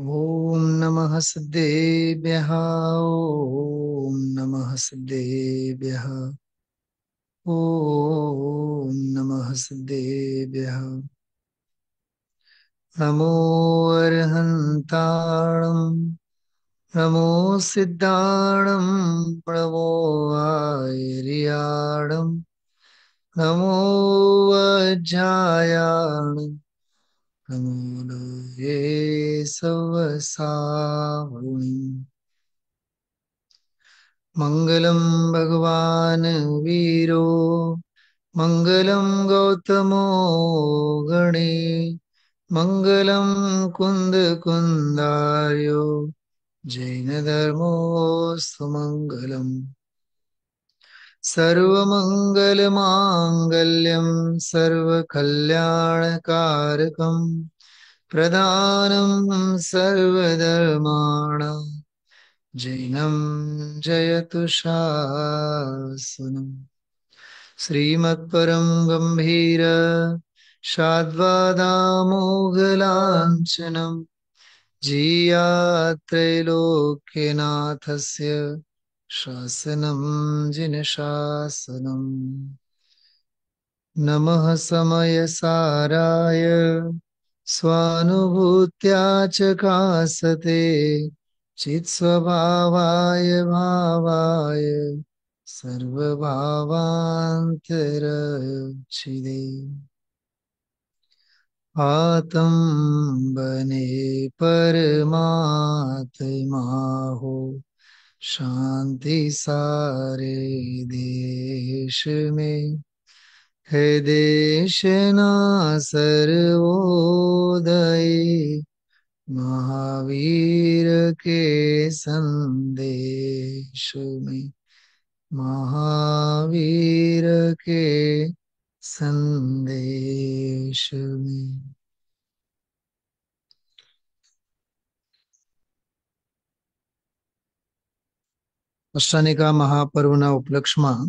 ॐ नमः सिद्धेभ्यः ॐ नमः सिद्धेभ्यः ॐ नमः सिद्धेभ्यः नमो अर्हन्ताणं नमो सिद्धाणं प्रणवो आयर्याणं नमो वज्रायाणम् મૂળે સવસાવણી મંગલમ ભગવાન વીરો મંગલમ ગૌતમો ગણી મંગલમ કુંદ કુંદાર્યો જૈન ધર્મો સુમંગલમ सर्वमङ्गलमाङ्गल्यं सर्वकल्याणकारकं प्रदानं सर्वधर्माण जैनं जयतु शासनं श्रीमत्परं गम्भीर शाद्वादामोघलाञ्छनं जीयात्रैलोक्यनाथस्य शासनं जिनशासनम् नमः समयसाराय स्वानुभूत्या च कासते चित्स्वभावाय भावाय सर्वभावान्तरक्षिदे आतम्बने परमात्मा हो शांति सारे देश में है देश ना सर्वोदय महावीर के संदेश में महावीर के संदेश में અષ્ટાનિકા મહાપર્વના ઉપલક્ષમાં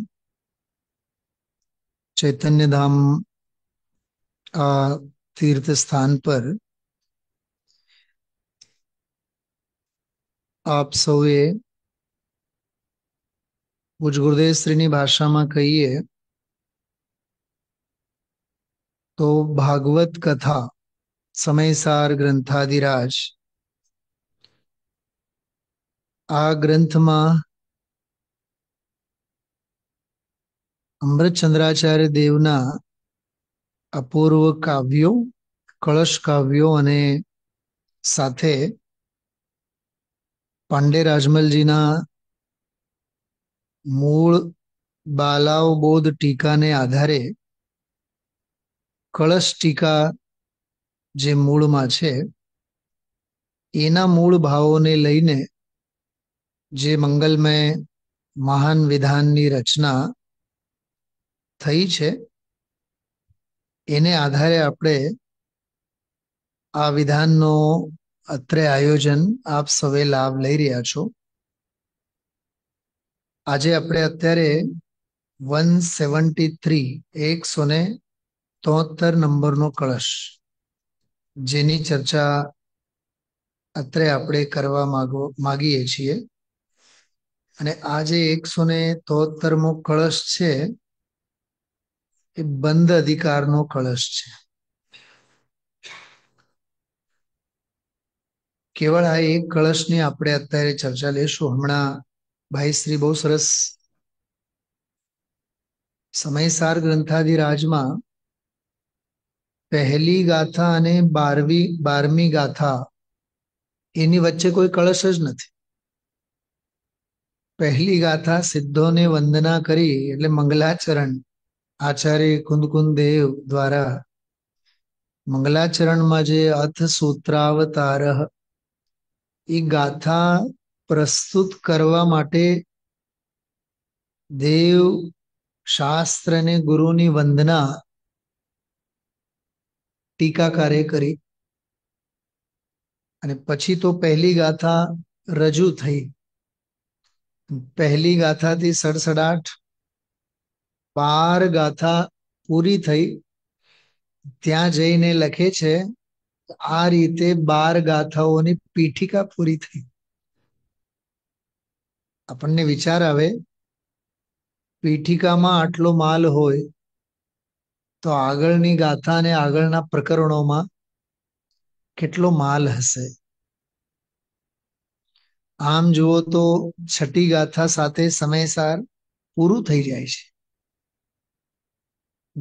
ચૈતન્યધામ આ તીર્થ સ્થાન પર આપ સૌએ ભુજ ગુરુદેવશ્રીની ભાષામાં કહીએ તો ભાગવત કથા સમયસાર ગ્રંથાધિરાજ આ ગ્રંથમાં અમૃત ચંદ્રાચાર્ય દેવના અપૂર્વ કાવ્યો કળશ કાવ્યો અને સાથે પાંડે રાજમલજીના મૂળ બાલાઓ બોધ ટીકાને આધારે કળશ ટીકા જે મૂળમાં છે એના મૂળ ભાવોને લઈને જે મંગલમય મહાન વિધાનની રચના થઈ છે એને આધારે આપણે આ વિધાનનો અત્રે આયોજન આપ સૌએ લાભ લઈ રહ્યા છો આજે આપણે અત્યારે વન સેવન્ટી થ્રી એકસો ને તોતર નંબરનો કળશ જેની ચર્ચા અત્રે આપણે કરવા માગો માગીએ છીએ અને આજે જે એકસો ને તોતરમો કળશ છે એ બંધ અધિકારનો કળશ છે કેવળ આ એક કળશની આપણે અત્યારે ચર્ચા લેશું હમણાં ભાઈશ્રી બહુ સરસ સમયસાર ગ્રંથાધિરાજમાં પહેલી ગાથા અને બારવી બારમી ગાથા એની વચ્ચે કોઈ કળશ જ નથી પહેલી ગાથા સિદ્ધોને વંદના કરી એટલે મંગલાચરણ આચાર્ય કુંદકુંદેવ દ્વારા મંગલાચરણમાં જે અર્થ સૂત્રાવતાર એ ગાથા પ્રસ્તુત કરવા માટે દેવ શાસ્ત્ર ને ગુરુની વંદના ટીકાકારે કરી અને પછી તો પહેલી ગાથા રજૂ થઈ પહેલી ગાથાથી સડસડાટ પાર ગાથા પૂરી થઈ ત્યાં જઈને લખે છે આ રીતે બાર ગાથાઓની પીઠિકા પૂરી થઈ આપણને વિચાર આવે પીઠિકામાં આટલો માલ હોય તો આગળની ગાથા અને આગળના પ્રકરણોમાં કેટલો માલ હશે આમ જુઓ તો છઠ્ઠી ગાથા સાથે સમયસાર પૂરું થઈ જાય છે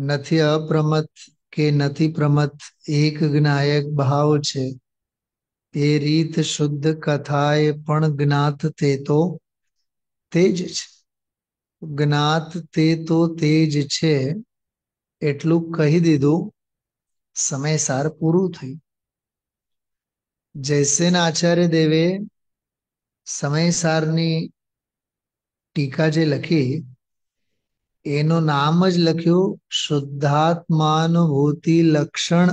નથી અપ્રમત કે નથી પ્રમત એક જ્ઞાયક ભાવ છે એ રીત શુદ્ધ કથાએ પણ જ્ઞાત તે તો તે જ છે જ્ઞાત તે તો તે જ છે એટલું કહી દીધું સમયસાર પૂરું થયું જયસેન આચાર્ય દેવે સમયસારની ટીકા જે લખી એનું નામ જ લખ્યું શુદ્ધાત્માનુભૂતિ લક્ષણ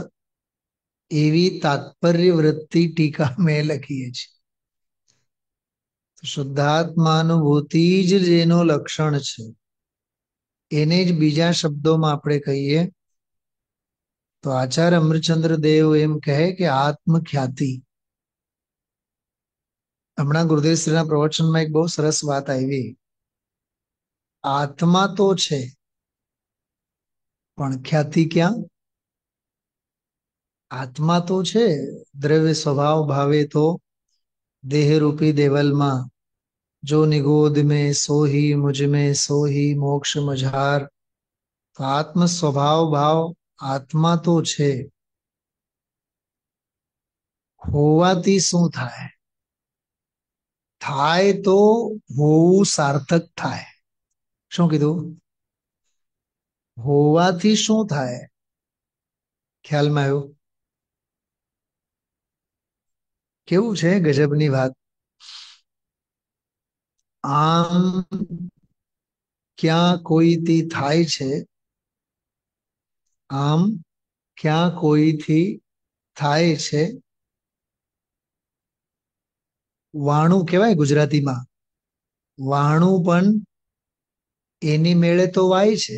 એવી તાત્પર્ય વૃત્તિ ટીકા મેં લખીએ છીએ શુદ્ધાત્માનુભૂતિ જ જેનું લક્ષણ છે એને જ બીજા શબ્દોમાં આપણે કહીએ તો આચાર્ય અમૃતચંદ્ર દેવ એમ કહે કે આત્મખ્યાતિ હમણાં ગુરુદેવશ્રીના પ્રવચનમાં એક બહુ સરસ વાત આવી आत्मा तो है ख्याति क्या आत्मा तो है द्रव्य स्वभाव भावे तो देह रूपी देवल मा जो निगोद में सो ही मुझ में सो ही मोक्ष मझार तो आत्म स्वभाव भाव आत्मा तो होवाती शू थाय थाय तो होवु सार्थक थाय શું કીધું હોવાથી શું થાય ખ્યાલમાં આવ્યો કેવું છે ગજબની વાત આમ ક્યાં કોઈથી થાય છે આમ ક્યાં કોઈથી થાય છે વાણું કહેવાય ગુજરાતીમાં વાણું પણ એની મેળે તો વાય છે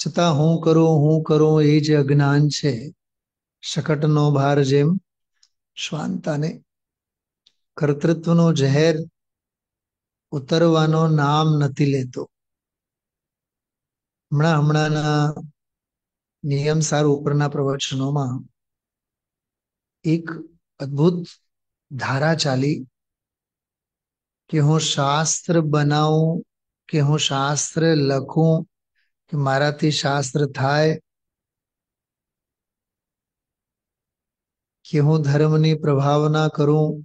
છતાં હું કરું હું કરું એ જે અજ્ઞાન છે શકટનો ભાર જેમ શ્વાંતાને કર્તૃત્વનો ઝેર ઉતરવાનો નામ નથી લેતો હમણાં હમણાંના નિયમ સાર ઉપરના પ્રવચનોમાં એક અદ્ભુત ધારા ચાલી કે હું શાસ્ત્ર બનાવું કે હું શાસ્ત્ર લખું કે મારાથી શાસ્ત્ર થાય કે હું ધર્મની પ્રભાવના કરું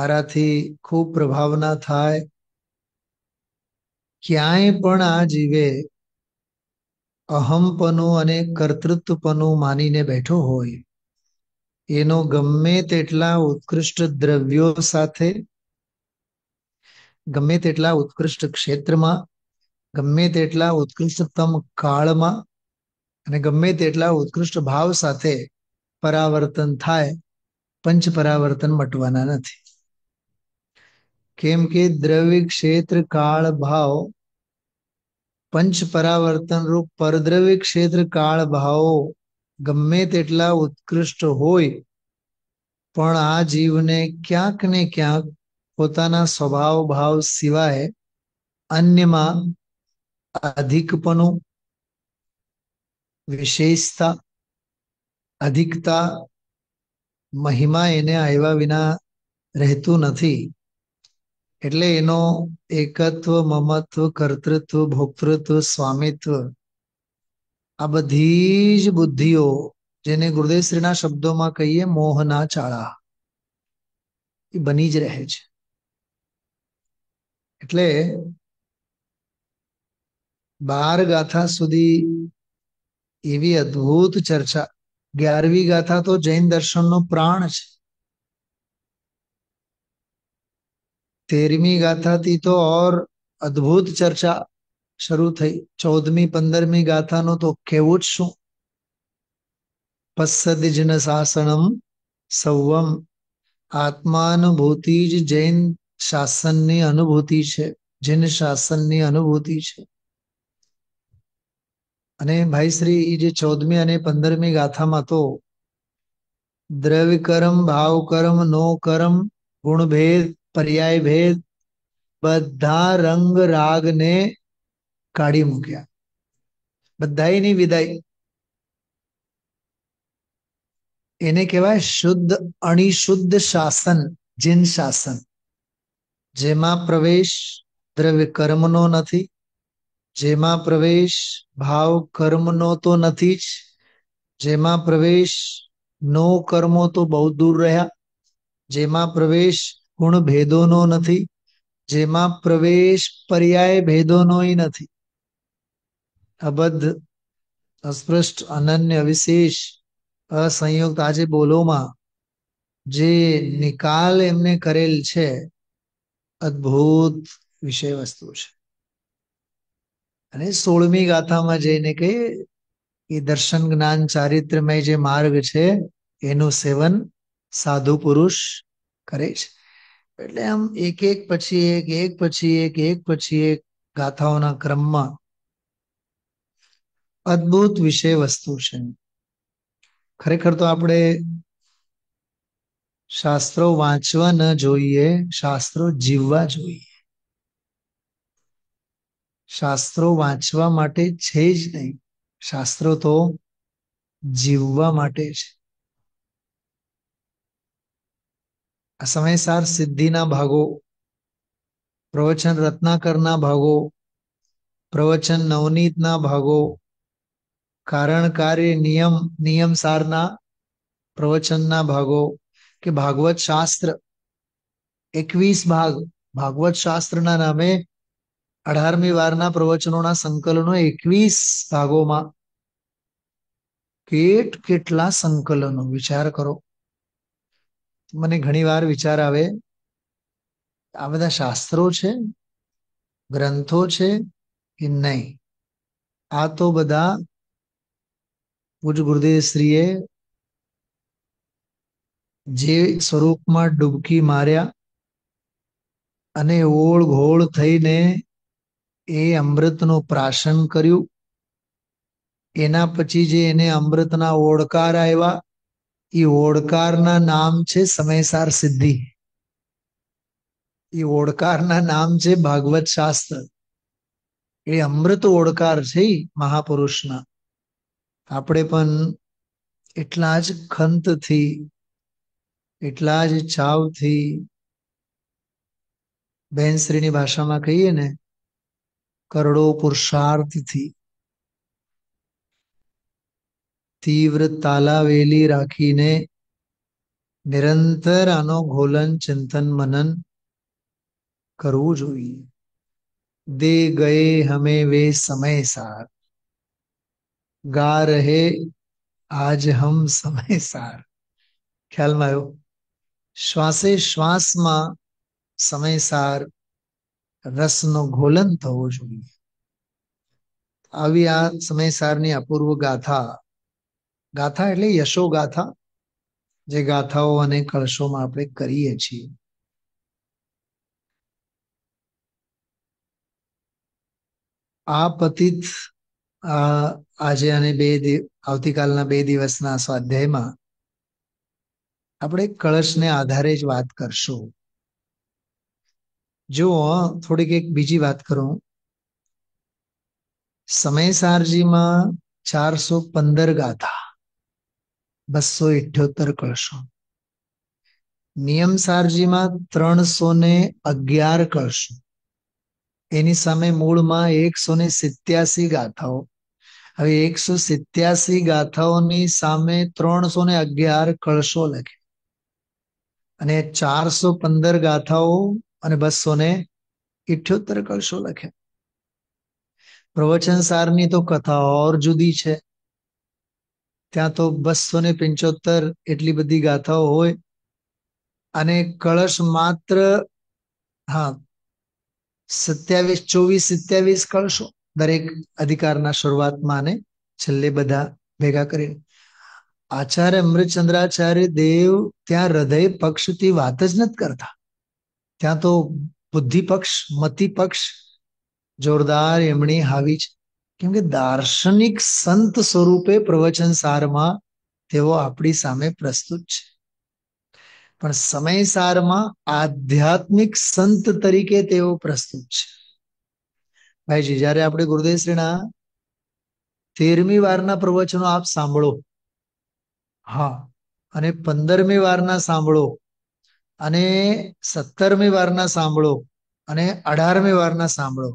મારાથી ખૂબ પ્રભાવના થાય ક્યાંય પણ આ જીવે અહમપનું અને કર્તૃત્વપનું માનીને બેઠો હોય એનો ગમે તેટલા ઉત્કૃષ્ટ દ્રવ્યો સાથે ગમે તેટલા ઉત્કૃષ્ટ ક્ષેત્રમાં ગમે તેટલા ઉત્કૃષ્ટતમ કાળમાં અને ગમે તેટલા ઉત્કૃષ્ટ ભાવ સાથે પરાવર્તન થાય પંચ પરાવર્તન મટવાના નથી કેમ કે દ્રવ્ય ક્ષેત્ર કાળ ભાવ પંચ પરાવર્તન રૂપ પરદ્રવ્ય ક્ષેત્ર કાળ ભાવો ગમે તેટલા ઉત્કૃષ્ટ હોય પણ આ જીવને ક્યાંક ને ક્યાંક પોતાના સ્વભાવ ભાવ સિવાય અન્યમાં અધિકપણું વિશેષતા અધિકતા મહિમા એને આવ્યા વિના રહેતું નથી એટલે એનો એકત્વ મમત્વ કર્તૃત્વ ભોક્તૃત્વ સ્વામિત્વ આ બધી જ બુદ્ધિઓ જેને ગુરુદેવશ્રીના શબ્દોમાં કહીએ મોહના ચાળા એ બની જ રહે છે એટલે 12 ગાથા સુધી એવી અદ્ભુત ચર્ચા 11વી ગાથા તો જૈન દર્શનનો પ્રાણ છે તેરમી ગાથા થી તોર અદ્ભુત ચર્ચા શરૂ થઈ 14મી 15મી ગાથાનો તો કહેવું જ શું પસદિ જના શાસનમ સવમ આત્માનુભૂતી જ જૈન શાસનની અનુભૂતિ છે જેને શાસનની અનુભૂતિ છે અને ભાઈ શ્રી જે ચૌદમી અને પંદરમી ગાથામાં તો દ્રવ્ય કર્મ ભાવ કર્મ નો કર્મ ગુણભેદ પર્યાય ભેદ બધા રંગ ને કાઢી મૂક્યા બધાની વિદાય એને કહેવાય શુદ્ધ અણિશુદ્ધ શાસન જિન શાસન જેમાં પ્રવેશ દ્રવ્ય કર્મનો નથી જેમાં પ્રવેશ ભાવ કર્મનો તો નથી જ જેમાં પ્રવેશ નો કર્મો તો બહુ દૂર રહ્યા જેમાં પ્રવેશ ગુણ ભેદોનો નથી જેમાં પ્રવેશ પર્યાય ભેદોનોય નથી અબદ્ધ અસ્પષ્ટ અનન્ય વિશેષ અસંયુક્ત આજે બોલોમાં જે નિકાલ એમને કરેલ છે અદ્ભુત વિષય વસ્તુ છે અને સોળમી ગાથામાં જઈને કહીએ એ દર્શન જ્ઞાન ચારિત્રમય જે માર્ગ છે એનું સેવન સાધુ પુરુષ કરે છે એટલે આમ એક એક પછી એક એક પછી એક એક પછી એક ગાથાઓના ક્રમમાં અદ્ભુત વિષય વસ્તુ છે ખરેખર તો આપણે શાસ્ત્રો વાંચવા ન જોઈએ શાસ્ત્રો જીવવા જોઈએ શાસ્ત્રો વાંચવા માટે છે જ નહીં શાસ્ત્રો તો જીવવા માટે છે આ સમયસાર સિદ્ધિના ભાગો પ્રવચન રત્નાકરના ભાગો પ્રવચન નવનીતના ભાગો કારણ કાર્ય નિયમ નિયમ સારના પ્રવચનના ભાગો કે ભાગવત શાસ્ત્ર એકવીસ ભાગ ભાગવત શાસ્ત્રના નામે અઢારમી વારના પ્રવચનોના સંકલનો એકવીસ ભાગોમાં કેટ કેટલા સંકલનો વિચાર કરો મને ઘણી વાર વિચાર આવે આ બધા શાસ્ત્રો છે ગ્રંથો છે કે નહીં આ તો બધા પૂજ ગુરુદેવ શ્રીએ જે સ્વરૂપમાં ડૂબકી માર્યા અને ઓળ ઘોળ થઈને એ અમૃતનું પ્રાશન કર્યું એના પછી જે એને અમૃતના ઓળકાર આવ્યા એ ઓળકારના નામ છે સમયસાર સિદ્ધિ એ ઓળકારના નામ છે ભાગવત શાસ્ત્ર એ અમૃત ઓળકાર છે મહાપુરુષના આપણે પણ એટલા જ ખંતથી એટલા જ ચાવથી બહેનશ્રીની ભાષામાં કહીએ ને કરોડો પુરુષાર્થથી તીવ્ર તાલાવેલી રાખીને નિરંતર આનો ઘોલન ચિંતન મનન કરવું જોઈએ દે ગયે હમે વે સમય સાર ગા રહે આજ હમ સમય સાર ખ્યાલમાં આવ્યો શ્વાસે શ્વાસમાં સમયસાર રસનો ઘોલન થવો જોઈએ આવી આ સમયસારની અપૂર્વ ગાથા ગાથા એટલે યશો ગાથા જે ગાથાઓ અને કળશોમાં આપણે કરીએ છીએ આ પતિત આજે અને બે આવતીકાલના બે દિવસના સ્વાધ્યાયમાં આપણે કળશને આધારે જ વાત કરશું જો થોડીક એક બીજી વાત કરું સમયસારજીમાં ચારસો પંદર ગાથા બસો ઇઠ્યોતર કળશો નિયમસારજીમાં ત્રણસો ને અગિયાર કળશો એની સામે મૂળમાં એકસો ને સિત્યાસી ગાથાઓ હવે એકસો સિત્યાસી ગાથાઓની સામે ત્રણસો ને અગિયાર કળશો લખે અને ચારસો પંદર ગાથાઓ અને બસો ને ઇઠ્યોતર કળશો લખે પ્રવચન સારની તો કથા ઓર જુદી છે ત્યાં તો બસો ને પંચોતેર એટલી બધી ગાથાઓ હોય અને કળશ માત્ર હા સત્યાવીસ ચોવીસ સત્યાવીસ કળશો દરેક અધિકારના શરૂઆતમાં અને છેલ્લે બધા ભેગા કરીને આચાર્ય અમૃતચંદ્રાચાર્ય દેવ ત્યાં હૃદય પક્ષથી વાત જ નથી કરતા ત્યાં તો બુદ્ધિ પક્ષ મતિ પક્ષ જોરદાર એમની હાવી છે કેમ કે દાર્શનિક સંત સ્વરૂપે પ્રવચન સારમાં તેઓ આપણી સામે પ્રસ્તુત છે પણ સમય સારમાં આધ્યાત્મિક સંત તરીકે તેઓ પ્રસ્તુત છે ભાઈજી જયારે આપણે ગુરુદેવશ્રીના તેરમી વારના પ્રવચનો આપ સાંભળો હા અને પંદરમી વારના સાંભળો અને સત્તરમી વારના સાંભળો અને અઢારમી વારના સાંભળો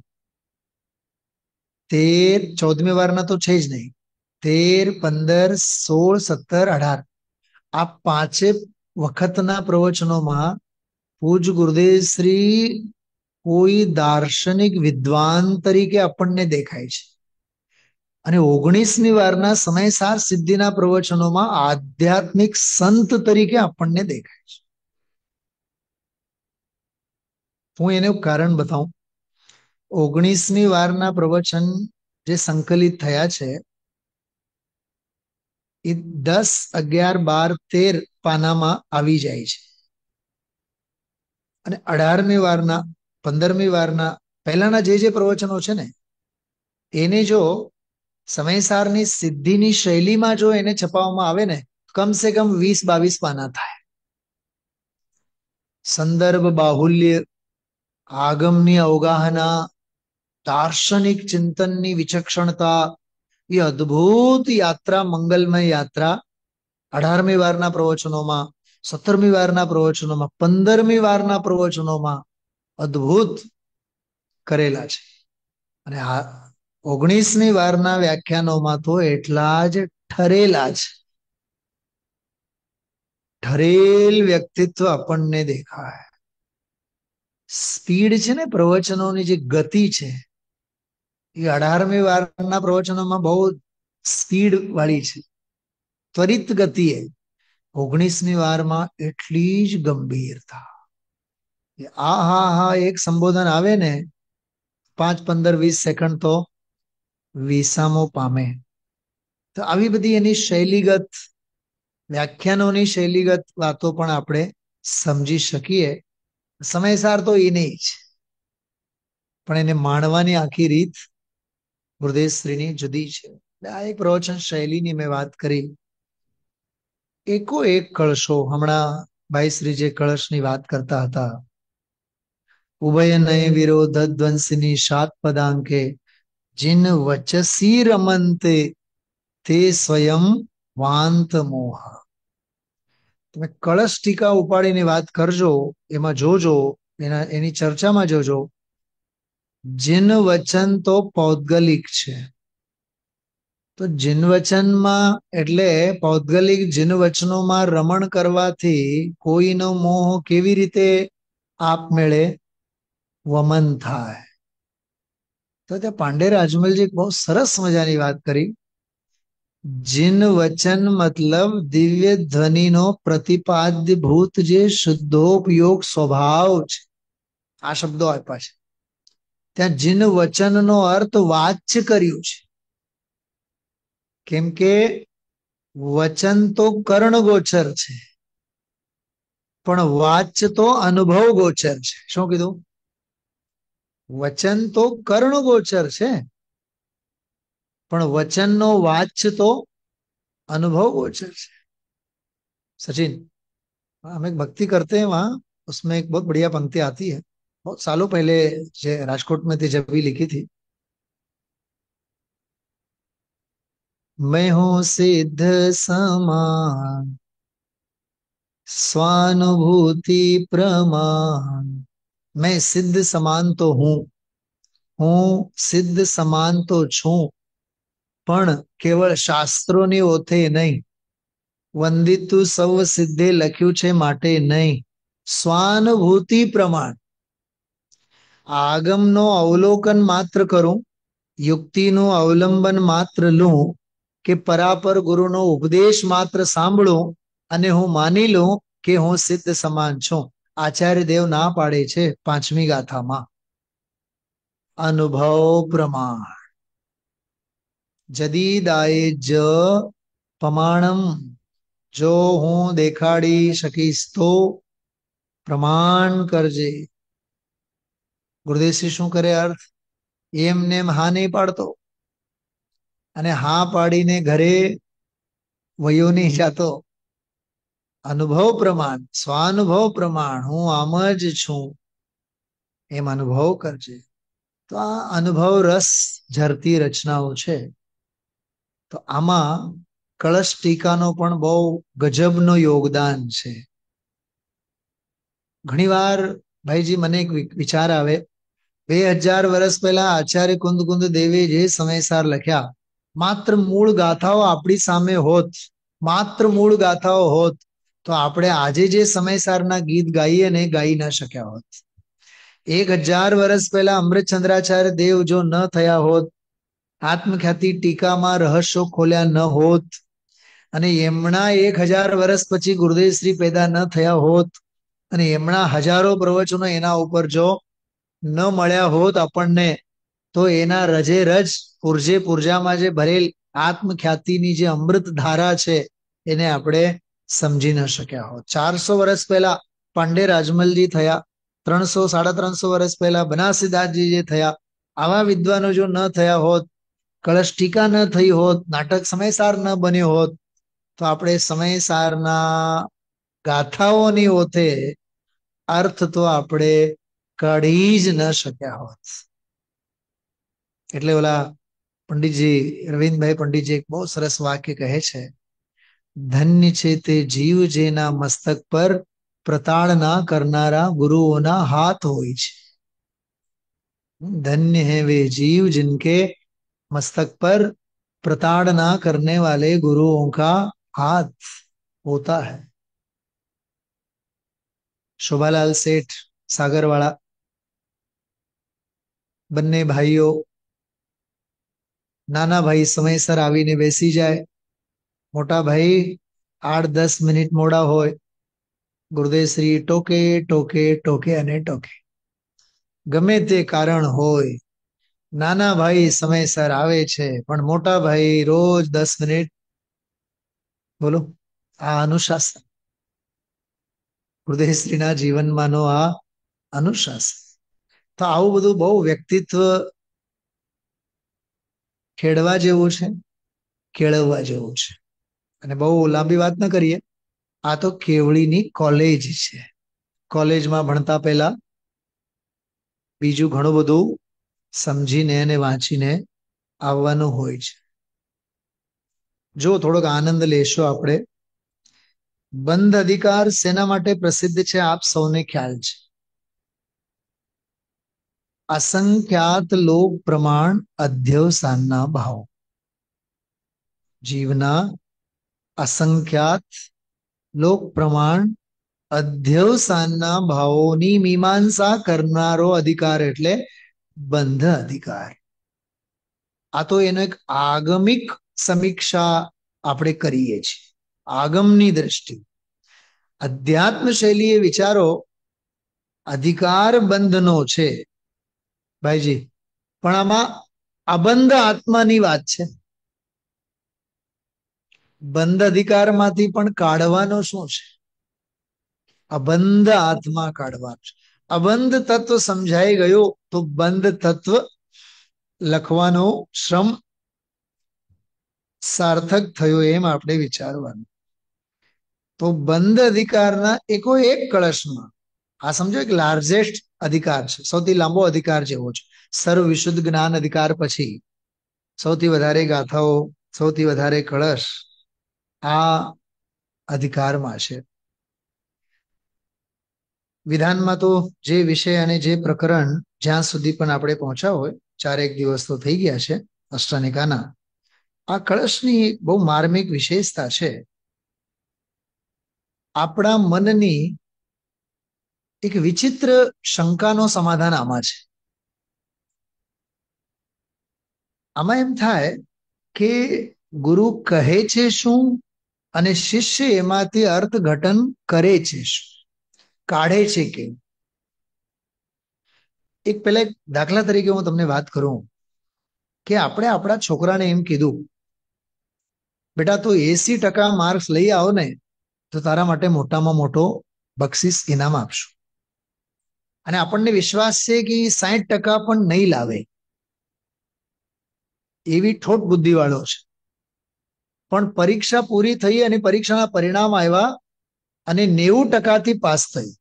તેર ચૌદમી વારના તો છે જ નહીં તેર પંદર સોળ સત્તર અઢાર આ પાંચે વખતના પ્રવચનોમાં પૂજ ગુરુદેવ શ્રી કોઈ દાર્શનિક વિદ્વાન તરીકે આપણને દેખાય છે અને ઓગણીસમી વારના સમયસાર સિદ્ધિના પ્રવચનોમાં આધ્યાત્મિક સંત તરીકે આપણને દેખાય છે હું એને કારણ બતાવું ઓગણીસમી વારના પ્રવચન જે સંકલિત થયા છે એ દસ અગિયાર બાર તેર પાનામાં આવી જાય છે અને અઢારમી વારના પંદરમી વારના પહેલાના જે જે પ્રવચનો છે ને એને જો સમયસારની સિદ્ધિની શૈલીમાં જો એને છપાવવામાં આવે ને કમસે કમ વીસ બાવીસ પાના થાય સંદર્ભ બાહુલ્ય આગમની અવગાહના દાર્શનિક ચિંતનની વિચક્ષણતા એ અદ્ભુત યાત્રા મંગલમય યાત્રા અઢારમી વારના પ્રવચનોમાં સત્તરમી વારના પ્રવચનોમાં પંદરમી વારના પ્રવચનોમાં અદ્ભુત કરેલા છે અને ઓગણીસમી વારના વ્યાખ્યાનોમાં તો એટલા જ ઠરેલા છે ઠરેલ વ્યક્તિત્વ આપણને દેખાય સ્પીડ છે ને પ્રવચનોની જે ગતિ છે એ અઢારમી વારના પ્રવચનોમાં બહુ સ્પીડ વાળી છે ત્વરિત ગતિ એ ઓગણીસમી વારમાં એટલી જ ગંભીરતા આ હા હા એક સંબોધન આવે ને પાંચ પંદર વીસ સેકન્ડ તો વિસામો પામે તો આવી બધી એની શૈલીગત વ્યાખ્યાનોની શૈલીગત વાતો પણ આપણે સમજી શકીએ સમયસાર તો એ નહીં જ પણ એને માણવાની આખી રીત ગુરુદેવશ્રીની જુદી છે આ એક પ્રવચન શૈલીની મેં વાત કરી એકો એક કળશો હમણાં ભાઈશ્રી જે કળશની વાત કરતા હતા ઉભય નય વિરોધ ધ્વંસની સાત પદાંકે જિન વચસી રમંતે તે સ્વયં વાંત મોહ તમે કળશ ટીકા ઉપાડીને વાત કરજો એમાં જોજો એના એની ચર્ચામાં જોજો જિન વચન તો પૌદ્ગલિક છે તો જિન વચનમાં એટલે પૌદ્ગલિક જિન વચનોમાં રમણ કરવાથી કોઈનો મોહ કેવી રીતે આપમેળે વમન થાય તો ત્યાં પાંડે રાજમલજી બહુ સરસ મજાની વાત કરી જીન વચન મતલબ દિવ્ય ધ્વનિનો પ્રતિપાદ્ય ભૂત જે શુદ્ધોપયોગ સ્વભાવ છે આ શબ્દો આપ્યા છે ત્યાં જીન વચનનો અર્થ વાચ્ય કર્યું છે કેમ કે વચન તો કર્ણ ગોચર છે પણ વાચ તો અનુભવ ગોચર છે શું કીધું વચન તો કર્ણગોચર છે પણ વચનનો વાચ તો अनुभव गोचर है सचिन हम एक भक्ति करते हैं वहां उसमें एक बहुत बढ़िया पंक्ति आती है बहुत सालों पहले राजकोट में थी जब भी लिखी थी मैं हूं सिद्ध समान स्वानुभूति प्रमाण मैं सिद्ध સમાન તો હું હું સિદ્ધ સમાન તો છું પણ કેવળ શાસ્ત્રોની ઓથે નહીં વંદિતુ સર્વ સિદ્ધે લખ્યું છે માટે નહીં સ્વાનુભૂતિ પ્રમાણ આગમનો અવલોકન માત્ર કરું યુક્તિનું અવલંબન માત્ર લઉં કે પરાપર ગુરુનો ઉપદેશ માત્ર સાંભળું અને હું માની લઉં કે હું સિદ્ધ સમાન છું આચાર્ય દેવ ના પાડે છે પાંચમી ગાથામાં અનુભવ પ્રમાણ જદીદાએ જ પ્રમાણમ જો હું દેખાડી શકીશ તો પ્રમાણ કરજે ગુરુદેવસિંહ શું કરે અર્થ એમ નેમ હા નહીં પાડતો અને હા પાડીને ઘરે વયોની જાતો અનુભવ પ્રમાણ સ્વાનુભવ પ્રમાણ હું આમ જ છું એમ અનુભવ કરજે તો આ અનુભવ રસ ઝરતી રચનાઓ છે તો આમાં કળશ ટીકાનો પણ બહુ ગજબનો યોગદાન છે ઘણીવાર ભાઈજી મને એક વિચાર આવે બે હજાર વર્ષ પહેલા આચાર્ય કુંદ કુંદ દેવે જે સમયસાર લખ્યા માત્ર મૂળ ગાથાઓ આપણી સામે હોત માત્ર મૂળ ગાથાઓ હોત તો આપણે આજે જે સમયસારના ગીત ગાઈએ ને ગાઈ ન શક્યા હોત એક હજાર વર્ષ પહેલા અમૃત અમૃતચંદ્રાચાર્ય દેવ જો ન થયા હોત આત્મખ્યાતિ ટીકામાં રહસ્યો ખોલ્યા ન હોત અને એમના એક હજાર વર્ષ પછી ગુરુદેવશ્રી પેદા ન થયા હોત અને એમના હજારો પ્રવચનો એના ઉપર જો ન મળ્યા હોત આપણને તો એના રજે રજ પૂર્જે પૂર્જામાં જે ભરેલ આત્મખ્યાતિની જે અમૃત ધારા છે એને આપણે સમજી ન શક્યા હોત ચારસો વર્ષ પહેલા પાંડે રાજમલજી થયા ત્રણસો સાડા ત્રણસો વર્ષ પહેલા બનાસિદ્ધાર્થજી જે થયા આવા વિદ્વાનો જો ન થયા હોત કળશ ટીકા ન થઈ હોત નાટક સમયસાર ન બન્યો હોત તો આપણે સમયસારના ગાથાઓની ઓથે અર્થ તો આપણે કાઢી જ ન શક્યા હોત એટલે ઓલા પંડિતજી રવિન્દ્રભાઈ પંડિતજી એક બહુ સરસ વાક્ય કહે છે ધન્ય છે તે જીવ જેના મસ્તક પર પ્રતાડના કરનારા ગુરુઓના હાથ હોય છે ધન્ય હે વે जीव जिनके મસ્તક પર प्रताड़ना करने वाले ગુરુઓ કા હાથ હોતા હૈ શોભાલાલ શેઠ સાગરવાળા બંને ભાઈઓ નાના ભાઈ સમયસર આવીને બેસી જાય મોટા ભાઈ આઠ દસ મિનિટ મોડા હોય ગુરુદેવશ્રી ટોકે ટોકે ટોકે અને ટોકે ગમે તે કારણ હોય નાના ભાઈ સમયસર આવે છે પણ મોટા ભાઈ રોજ દસ મિનિટ બોલો આ અનુશાસન ગુરુદેવશ્રીના જીવનમાંનો આ અનુશાસન તો આવું બધું બહુ વ્યક્તિત્વ ખેડવા જેવું છે કેળવવા જેવું છે અને બહુ લાંબી વાત ન કરીએ આ તો કેવળીની કોલેજ છે કોલેજમાં ભણતા પહેલા બીજું ઘણું બધું સમજીને અને વાંચીને આવવાનું હોય છે જો થોડોક આનંદ લેશો આપણે બંધ અધિકાર સેના માટે પ્રસિદ્ધ છે આપ સૌને ખ્યાલ છે અસંખ્યાત લોક પ્રમાણ અધ્યવસાનના ભાવ જીવના અસંખ્યાત લોક પ્રમાણ અધ્યવસાનના ભાવોની મીમાંસા કરનારો અધિકાર એટલે બંધ અધિકાર આ તો એનો એક આગમિક સમીક્ષા આપણે કરીએ છીએ આગમની દ્રષ્ટિ અધ્યાત્મ શૈલીએ વિચારો અધિકાર બંધનો છે ભાઈજી પણ આમાં અબંધ આત્માની વાત છે બંધ અધિકારમાંથી પણ કાઢવાનો શું છે અબંધ આત્મા કાઢવાનો અબંધ તત્વ સમજાઈ ગયો તો બંધ તત્વ લખવાનો શ્રમ સાર્થક થયો એમ આપણે વિચારવાનું તો બંધ અધિકારના એકો એક કળશમાં આ સમજો એક લાર્જેસ્ટ અધિકાર છે સૌથી લાંબો અધિકાર જેવો છે સર્વ વિશુદ્ધ જ્ઞાન અધિકાર પછી સૌથી વધારે ગાથાઓ સૌથી વધારે કળશ આ અધિકારમાં છે વિધાનમાં તો જે વિષય અને જે પ્રકરણ જ્યાં સુધી પણ આપણે પહોંચ્યા હોય ચારેક દિવસ તો થઈ ગયા છે અષ્ટનિકાના આ કળશની બહુ માર્મિક વિશેષતા છે આપણા મનની એક વિચિત્ર શંકાનો સમાધાન આમાં છે આમાં એમ થાય કે ગુરુ કહે છે શું અને શિષ્ય એમાંથી અર્થઘટન કરે છે કાઢે છે કે એક પેલા એક દાખલા તરીકે હું તમને વાત કરું કે આપણે આપણા છોકરાને એમ કીધું બેટા તું એસી ટકા માર્ક્સ લઈ આવો ને તો તારા માટે મોટામાં મોટો બક્ષિસ ઇનામ આપશું અને આપણને વિશ્વાસ છે કે સાહીઠ ટકા પણ નહીં લાવે એવી ઠોટ બુદ્ધિવાળો છે પણ પરીક્ષા પૂરી થઈ અને પરીક્ષાના પરિણામ આવ્યા અને નેવું ટકાથી પાસ થઈ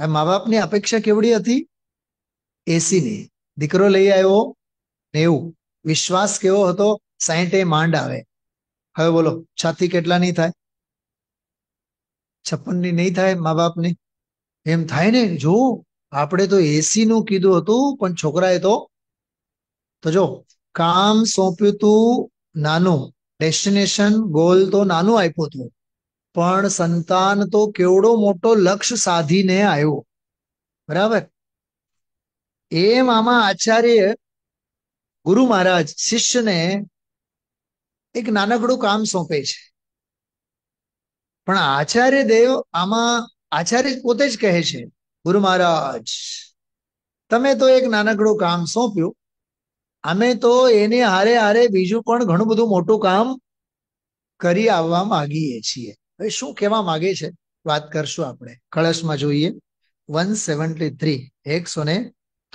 હવે મા બાપની અપેક્ષા કેવડી હતી એસીની દીકરો લઈ આવ્યો નેવું વિશ્વાસ કેવો હતો સાહીઠે માંડ આવે હવે બોલો છાતી કેટલા નહીં થાય છપ્પનની નહીં થાય મા બાપની એમ થાય ને જો આપણે તો એસી નું કીધું હતું પણ છોકરાએ તો તો જો કામ સોંપ્યું તું નાનું ડેસ્ટિનેશન ગોલ તો નાનું આપ્યું હતું પણ સંતાન તો કેવડો મોટો લક્ષ્ય સાધીને આવ્યો બરાબર એમ આમાં આચાર્ય ગુરુ મહારાજ શિષ્યને એક નાનકડું કામ સોંપે છે પણ આચાર્ય દેવ આમાં આચાર્ય પોતે જ કહે છે ગુરુ મહારાજ તમે તો એક નાનકડું કામ સોંપ્યું અમે તો એને હારે હારે બીજું પણ ઘણું બધું મોટું કામ કરી આવવા માંગીએ છીએ હવે શું કહેવા માંગે છે વાત કરશું આપણે કળશમાં જોઈએ વન સેવન્ટી થ્રી એકસો ને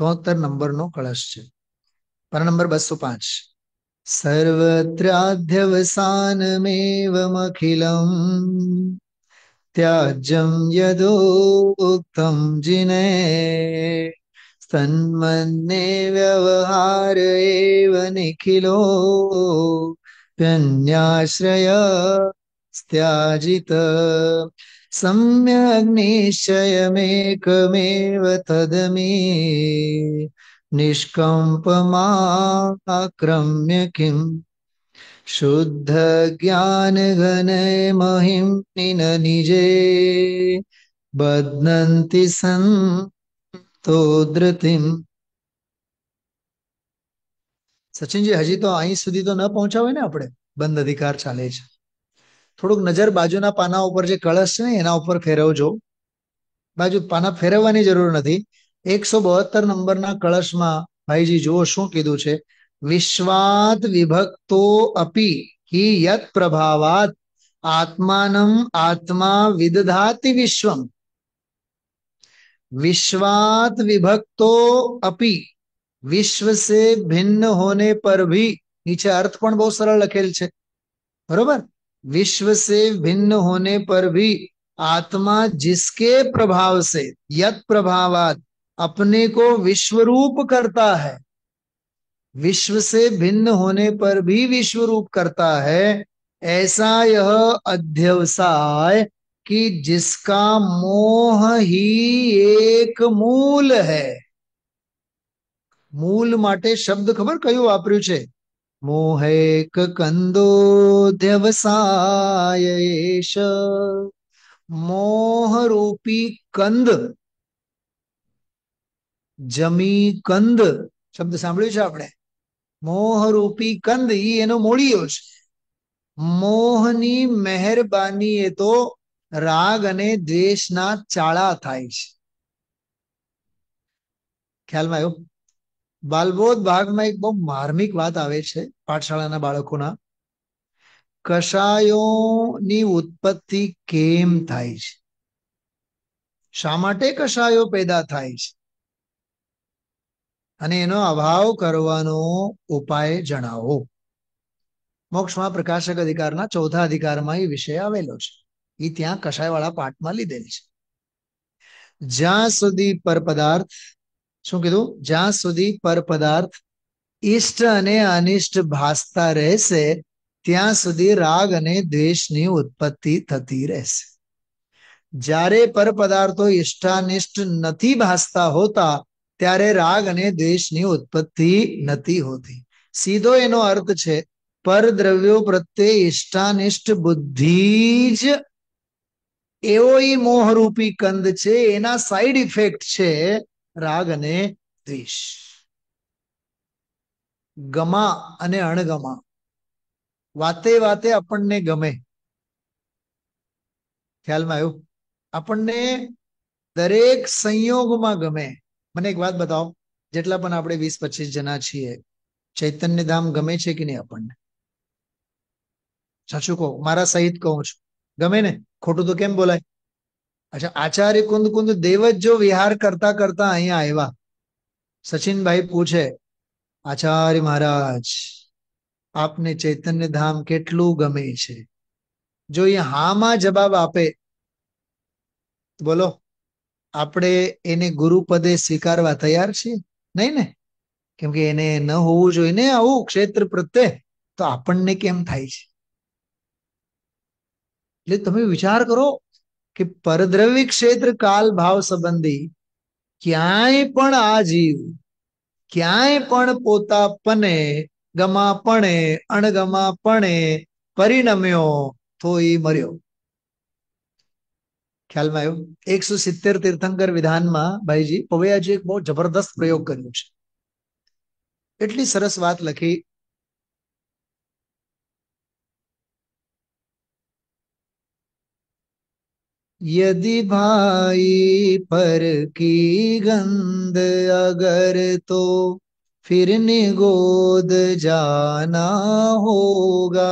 તોતેર નંબરનો કળશ છે પર નંબર બસો પાંચ સર્વત્રાધ્યવસાનમેવમખિલમ ત્યાજ્યમ યદોક્તમ જીને सन्मन्ने व्यवहार एव निखिलो व्यन्याश्रय स्त्याजित सम्यग्निश्चयमेकमेव तदमे निष्कम्पमाक्रम्य किम् शुद्धज्ञानघने महिम्नि न निजे बध्नन्ति सन् સચિનજી હજી તો અહીં સુધી તો ન પહોંચાવે ને આપણે બંધ અધિકાર ચાલે છે થોડુંક નજર બાજુના પાના ઉપર જે કળશ છે ને એના ઉપર ફેરવજો બાજુ પાના ફેરવવાની જરૂર નથી એકસો બહોત્તર નંબરના કળશમાં ભાઈજી જુઓ શું કીધું છે વિશ્વાત વિભક્તો અપી હિ યત પ્રભાવાત આત્માનમ આત્મા વિદધાતિ વિશ્વમ विश्वात विभक्तो अपि विश्व से भिन्न होने पर भी नीचे अर्थ पण बहुत सरल लखेल छे બરોબર विश्व से भिन्न होने पर भी आत्मा जिसके प्रभाव से यत प्रभावाद अपने को विश्व रूप करता है विश्व से भिन्न होने पर भी विश्व रूप करता है ऐसा यह अध्यवसाय कि जिसका मोह ही एक मूल है મૂલ માટે શબ્દ ખબર કયું વાપર્યું છે મોહ મોહેક કંદો વ્યવસાયેશ મોહરૂપી કંદ જમી કંદ શબ્દ સાંભળ્યું છે આપણે મોહરૂપી કંદ ઈ એનો મૂળિયો છે મોહની મહેરબાની એ તો રાગ અને દ્વેષના ચાળા થાય છે ખ્યાલમાં આવ્યો બાલબોધ ભાગમાં એક બહુ માર્મિક વાત આવે છે પાઠશાળાના બાળકોના કષાયોની ઉત્પત્તિ કેમ થાય છે શા માટે કષાયો પેદા થાય છે અને એનો અભાવ કરવાનો ઉપાય જણાવો મોક્ષમાં પ્રકાશક અધિકારના ચોથા અધિકારમાં એ વિષય આવેલો છે એ ત્યાં કષાયવાળા પાઠમાં લીધેલ છે જ્યાં સુધી પર પદાર્થ શું કીધું જ્યાં સુધી પર પદાર્થ ઇષ્ટ અને અનિષ્ટ ભાસતા રહેશે ત્યાં સુધી રાગ અને દ્વેષની ઉત્પત્તિ થતી રહેશે જ્યારે પર પદાર્થો ઇષ્ટાનિષ્ટ નથી ભાસતા હોતા ત્યારે રાગ અને દ્વેષની ઉત્પત્તિ નથી હોતી સીધો એનો અર્થ છે પર દ્રવ્યો પ્રત્યે ઈષ્ટાનિષ્ટ બુદ્ધિ જ એવો ઈ મોહરૂપી કંદ છે એના સાઈડ ઇફેક્ટ છે રાગ અને દ્વેષ ગમા અને અણગમા વાતે વાતે આપણને ગમે ખ્યાલમાં આવ્યું આપણને દરેક સંયોગમાં ગમે મને એક વાત બતાવો જેટલા પણ આપણે વીસ પચીસ જણા છીએ ચૈતન્ય ધામ ગમે છે કે નહીં આપણને સાચું કહું મારા સહિત કહું છું ગમે ને ખોટું તો કેમ બોલાય અચ્છા આચાર્ય કુંદ કુંદ દેવ જ જો વિહાર કરતા કરતા અહીંયા આવ્યા સચિનભાઈ પૂછે આચાર્ય મહારાજ આપને ચૈતન્ય ધામ કેટલું ગમે છે જો એ હામાં જવાબ આપે બોલો આપણે એને ગુરુપદે સ્વીકારવા તૈયાર છીએ નહીં ને કેમ કે એને ન હોવું જોઈએ ને આવું ક્ષેત્ર પ્રત્યે તો આપણને કેમ થાય છે એટલે તમે વિચાર કરો કે પરદ્રવ્ય ક્ષેત્ર કાલ ભાવ સંબંધી ક્યાંય પણ આ જીવ ક્યાંય પણ પોતાપને ગમાપણે અણગમાપણે પરિણમ્યો તો એ મર્યો ખ્યાલમાં આવ્યો એકસો સિત્તેર તીર્થંકર વિધાનમાં ભાઈજી પવૈયાજી એક બહુ જબરદસ્ત પ્રયોગ કર્યો છે એટલી સરસ વાત લખી यदि भाई पर की गंध अगर तो फिर निगोद जाना होगा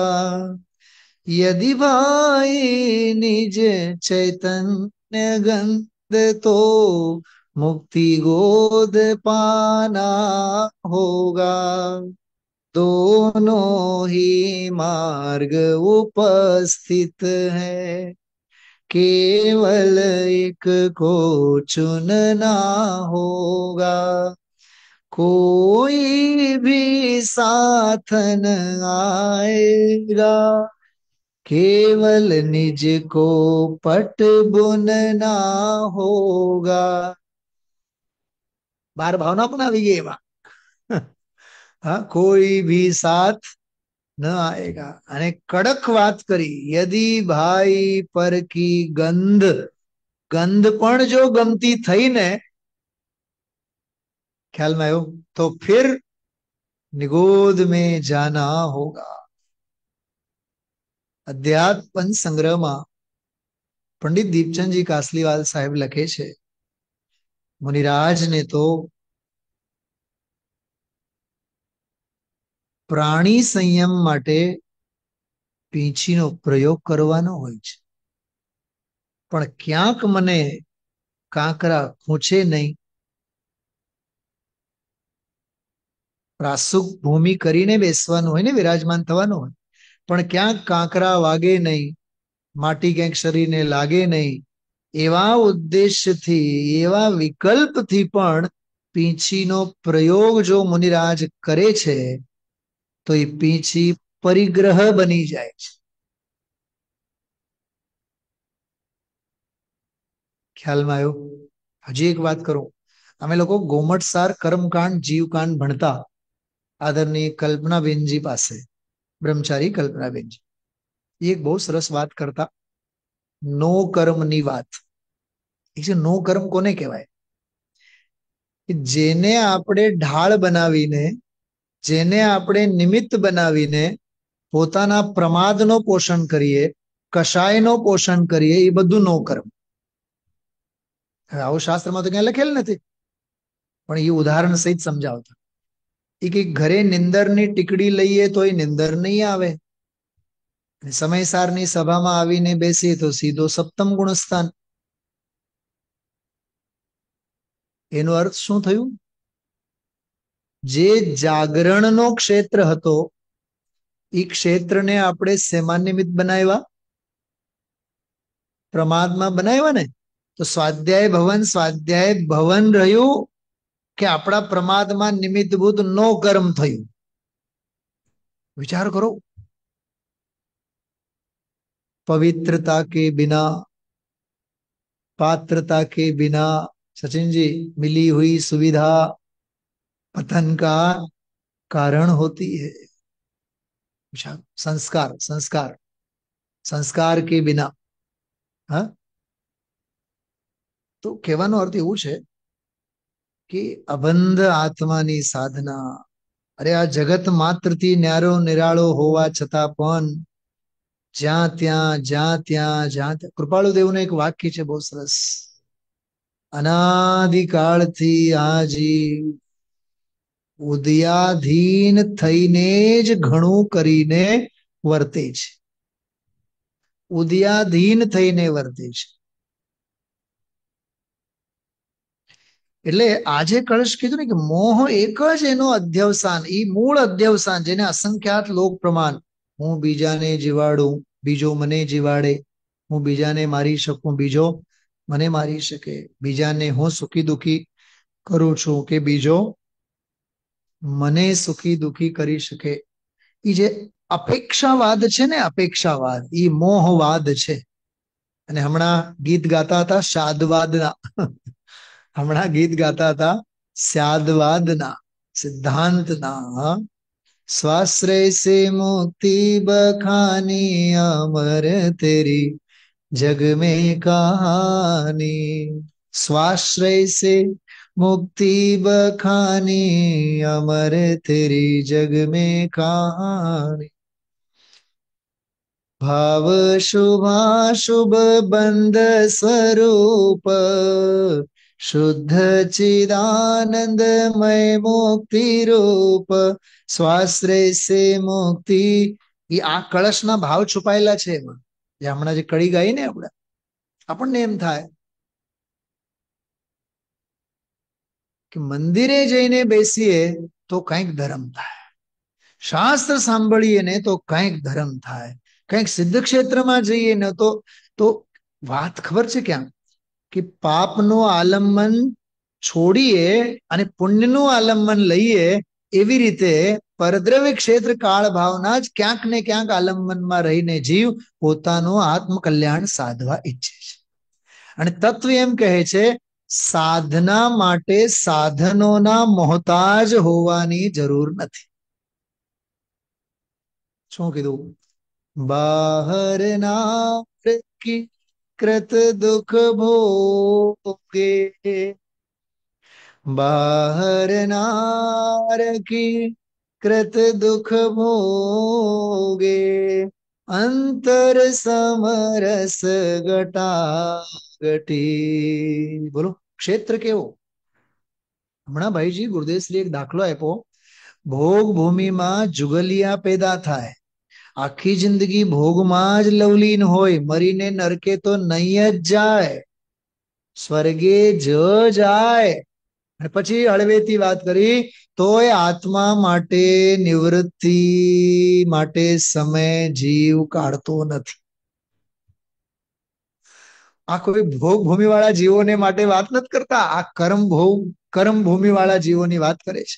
यदि भाई निज चैतन्य गंध तो मुक्ति गोद पाना होगा दोनों ही मार्ग उपस्थित है केवल एक को चुनना होगा कोई भी साथ न आएगा केवल निज को पट बुनना होगा बार भावना अपना भी ये माँ कोई भी साथ ન આએગા અને કડક વાત કરી યદી ભાઈ પર કી ગંધ ગંધ પણ જો ગમતી થઈને ખ્યાલમાં આવ્યો તો ફિર નિગોદ મેં જાના હોગા અધ્યાત્મ સંગ્રહમાં પંડિત દીપચંદજી કાસલીવાલ સાહેબ લખે છે મુનિરાજને તો પ્રાણી સંયમ માટે પીંછીનો પ્રયોગ કરવાનો હોય છે પણ ક્યાંક મને કાંકરા ખૂંચે નહીં પ્રાસુક ભૂમિ કરીને બેસવાનું હોય ને વિરાજમાન થવાનું હોય પણ ક્યાંક કાંકરા વાગે નહીં માટી ક્યાંક શરીરને લાગે નહીં એવા ઉદ્દેશ્યથી એવા વિકલ્પથી પણ પીંછીનો પ્રયોગ જો મુનિરાજ કરે છે तो ये पीछी परिग्रह बनी जाए ख्याल में आयो हजी एक बात करू अमे लोग गोमटसार कर्मकांड जीवकांड भणता आदरणीय कल्पनाबेन जी पास ब्रह्मचारी कल्पनाबेन जी एक बहुत सरस बात करता नो कर्म नी बात नो कर्म कोने कहवा जेने आप ढाल बना જેને આપણે નિમિત્ત બનાવીને પોતાના પ્રમાદનો પોષણ કરીએ કશાયનો પોષણ કરીએ એ બધું નો કર્મ હવે આવું શાસ્ત્રમાં તો ક્યાં લખેલ નથી પણ એ ઉદાહરણ સહિત સમજાવતા એ કઈ ઘરે નિંદરની ટીકડી લઈએ તો એ નિંદર નહીં આવે સમયસારની સભામાં આવીને બેસીએ તો સીધો સપ્તમ ગુણસ્થાન એનો અર્થ શું થયું જે જાગરણનો ક્ષેત્ર હતો એ ક્ષેત્રને આપણે શેમાં બનાવ્યા પ્રમાદમાં બનાવ્યા ને તો સ્વાધ્યાય ભવન સ્વાધ્યાય ભવન રહ્યું કે આપણા પ્રમાદમાં નિમિત્તભૂત નો કર્મ થયું વિચાર કરો પવિત્રતા કે બિના પાત્રતા કે બિના સચિનજી મિલી હુઈ સુવિધા पतन का कारण होती है अच्छा, संस्कार संस्कार संस्कार के बिना हा? तो कहवा अर्थ एवं कि अबंध आत्मा साधना अरे आ जगत मत थी न्यारो निरा होवा छता ज्या त्या ज्या त्या ज्या त्या कृपाणु देव ने एक वाक्य है बहुत सरस अनादिकाल थी आजीव ઉદયાધીન થઈને જ ઘણું કરીને વર્તે છે ઉદયાધીન થઈને વર્તે છે એટલે આજે કળશ કીધું ને કે મોહ એક જ એનો અધ્યવસાન એ મૂળ અધ્યવસાન જેને અસંખ્યાત લોક પ્રમાણ હું બીજાને જીવાડું બીજો મને જીવાડે હું બીજાને મારી શકું બીજો મને મારી શકે બીજાને હું સુખી દુખી કરું છું કે બીજો મને સુખી દુખી કરી શકે એ જે અપેક્ષાવાદ છે ને અપેક્ષાવાદ એ મોહવાદ છે અને હમણાં ગીત ગાતા હતા શાદવાદના હમણાં ગીત ગાતા હતા સ્યાદવાદના સિદ્ધાંતના સ્વાશ્રય સે મુક્તિ બખાની અમર તેરી જગ મેં કહાની સ્વાશ્રય સે મુક્તિ बखानी अमर તેરી जग में कहानी भाव शुभा शुभ बंद स्वरूप शुद्ध चिदानंद मय मुक्ति સ્વાશ્રય સે મુક્તિ એ આ કળશના ભાવ છુપાયેલા છે એમાં જે હમણાં જે કળી ગાઈ ને આપણે આપણને એમ થાય કે મંદિરે જઈને બેસીએ તો કંઈક ધર્મ થાય શાસ્ત્ર સાંભળીએ ને તો કંઈક ધર્મ થાય કંઈક સિદ્ધ ક્ષેત્રમાં જઈએ ને તો તો વાત ખબર છે ક્યાં કે પાપનું આલંબન છોડીએ અને પુણ્યનું આલંબન લઈએ એવી રીતે પરદ્રવ્ય ક્ષેત્ર કાળ ભાવના જ ક્યાંક ને ક્યાંક આલંબનમાં રહીને જીવ પોતાનું આત્મકલ્યાણ સાધવા ઈચ્છે છે અને તત્વ એમ કહે છે साधना साधनों मोहताज होवानी जरूर नहीं छों की बाहर ना कृत दुख भोगे बाहर नार की कृत दुख भोगे अंतर समरस घटा બોલો ક્ષેત્ર કેવો હમણાં ભાઈજી ગુરુદેવશ્રી એક દાખલો આપ્યો ભોગ ભૂમિમાં જુગલિયા પેદા થાય આખી જિંદગી ભોગમાં જ લવલીન હોય મરીને નરકે તો નહીં જ જાય સ્વર્ગે જ જાય અને પછી હળવેથી વાત કરી તો એ આત્મા માટે નિવૃત્તિ માટે સમય જીવ કાઢતો નથી આ કોઈ ભોગ ભૂમિ વાળા જીવોને માટે વાત નથી કરતા આ કર્મ ભોગ કર્મ ભૂમિ વાળા જીવોની વાત કરે છે